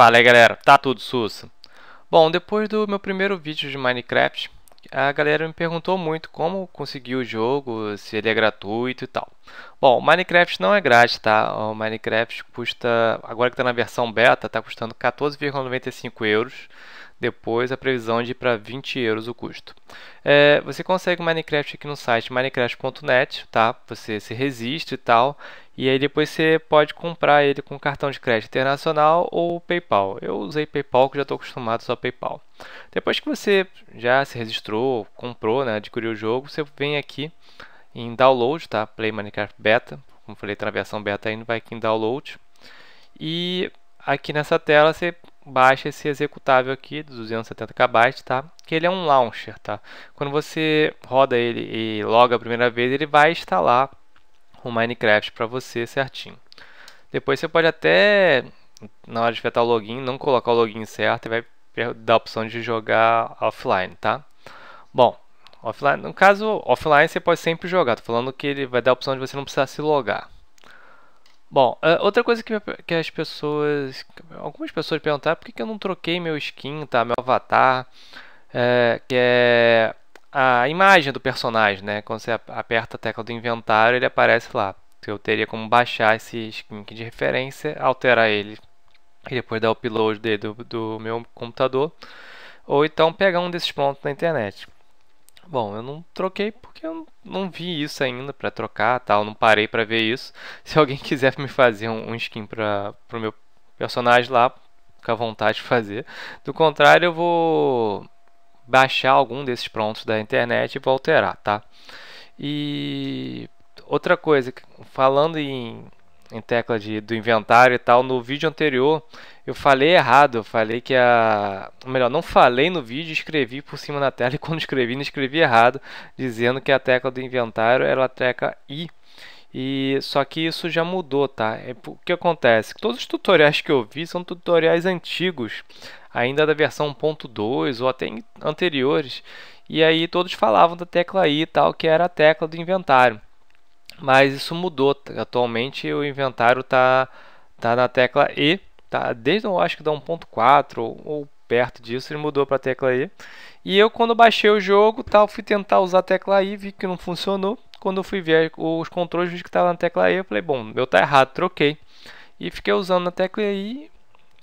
Fala aí galera, tá tudo sussa? Bom, depois do meu primeiro vídeo de Minecraft, a galera me perguntou muito como conseguir o jogo, se ele é gratuito e tal. Bom, o Minecraft não é grátis, tá? O Minecraft custa, agora que tá na versão beta, tá custando 14,95 euros. Depois a previsão de ir para 20 euros o custo. É, você consegue o Minecraft aqui no site minecraft.net, tá? Você se resiste e tal. E aí depois você pode comprar ele com cartão de crédito internacional ou PayPal. Eu usei PayPal, que já estou acostumado só PayPal. Depois que você já se registrou, comprou, né, adquiriu o jogo, você vem aqui em download, tá? Play Minecraft Beta. Como falei, tá na versão beta ainda vai aqui em download. E aqui nessa tela você baixa esse executável aqui, 270kb, tá? Que ele é um launcher, tá? Quando você roda ele e loga a primeira vez, ele vai instalar o Minecraft para você certinho. Depois você pode até, na hora de afetar o login, não colocar o login certo e vai dar a opção de jogar offline, tá? Bom, offline, no caso, offline você pode sempre jogar. Tô falando que ele vai dar a opção de você não precisar se logar. Bom, eh, outra coisa que, que as pessoas, algumas pessoas perguntaram por que, que eu não troquei meu skin, tá? Meu avatar, é, que é a imagem do personagem, né? Quando você aperta a tecla do inventário, ele aparece lá. Eu teria como baixar esse skin de referência, alterar ele e depois dar o upload dele do, do meu computador, ou então pegar um desses pontos na internet. Bom, eu não troquei porque eu não vi isso ainda para trocar, tal, não parei para ver isso. Se alguém quiser me fazer um, um skin para o meu personagem lá, fica à vontade de fazer. Do contrário, eu vou baixar algum desses prontos da internet e vou alterar, tá? E outra coisa, falando em, em tecla de, do inventário e tal, no vídeo anterior eu falei errado, eu falei que a. Melhor, não falei no vídeo, escrevi por cima na tela e quando escrevi, não escrevi errado, dizendo que a tecla do inventário era a tecla I. E só que isso já mudou, tá? É, o que acontece? Todos os tutoriais que eu vi são tutoriais antigos ainda da versão 1.2 ou até anteriores, e aí todos falavam da tecla I e tal, que era a tecla do inventário. Mas isso mudou. Atualmente o inventário tá, tá na tecla E, tá? Desde eu acho que dá 1.4 ou, ou perto disso, ele mudou para a tecla E. E eu quando baixei o jogo, tal, fui tentar usar a tecla I, vi que não funcionou. Quando eu fui ver os controles que estava na tecla E, eu falei, bom, meu tá errado, troquei. E fiquei usando a tecla I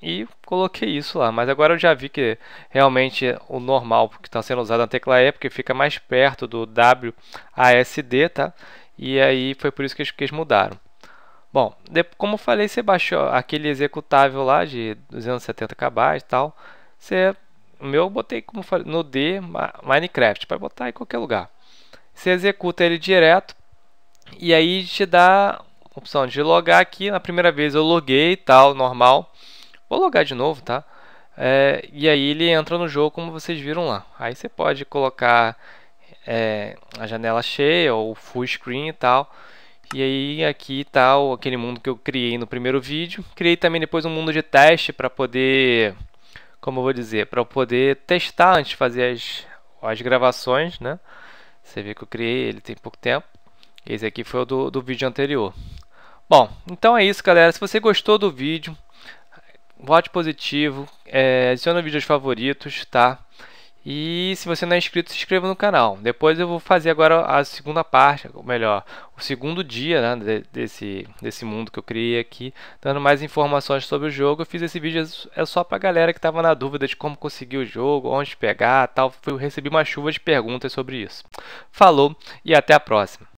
e coloquei isso lá. Mas agora eu já vi que realmente o normal que está sendo usado na tecla E, é porque fica mais perto do WASD, tá? E aí foi por isso que eles mudaram. Bom, como eu falei, você baixou aquele executável lá de 270 KB e tal. Você, o meu eu botei como falei, no D Minecraft, para botar em qualquer lugar. Você executa ele direto e aí te dá a opção de logar aqui. Na primeira vez eu loguei e tal, normal. Vou logar de novo, tá? É, e aí ele entra no jogo como vocês viram lá. Aí você pode colocar é, a janela cheia ou full screen e tal. E aí aqui tá aquele mundo que eu criei no primeiro vídeo. Criei também depois um mundo de teste para poder, como eu vou dizer, para poder testar antes de fazer as, as gravações, né? Você vê que eu criei ele tem pouco tempo. Esse aqui foi o do, do vídeo anterior. Bom, então é isso galera. Se você gostou do vídeo, vote positivo, é, adiciona vídeos favoritos, tá? E se você não é inscrito, se inscreva no canal. Depois eu vou fazer agora a segunda parte, ou melhor, o segundo dia né, desse, desse mundo que eu criei aqui, dando mais informações sobre o jogo. Eu fiz esse vídeo é só pra galera que estava na dúvida de como conseguir o jogo, onde pegar tal. Eu recebi uma chuva de perguntas sobre isso. Falou e até a próxima.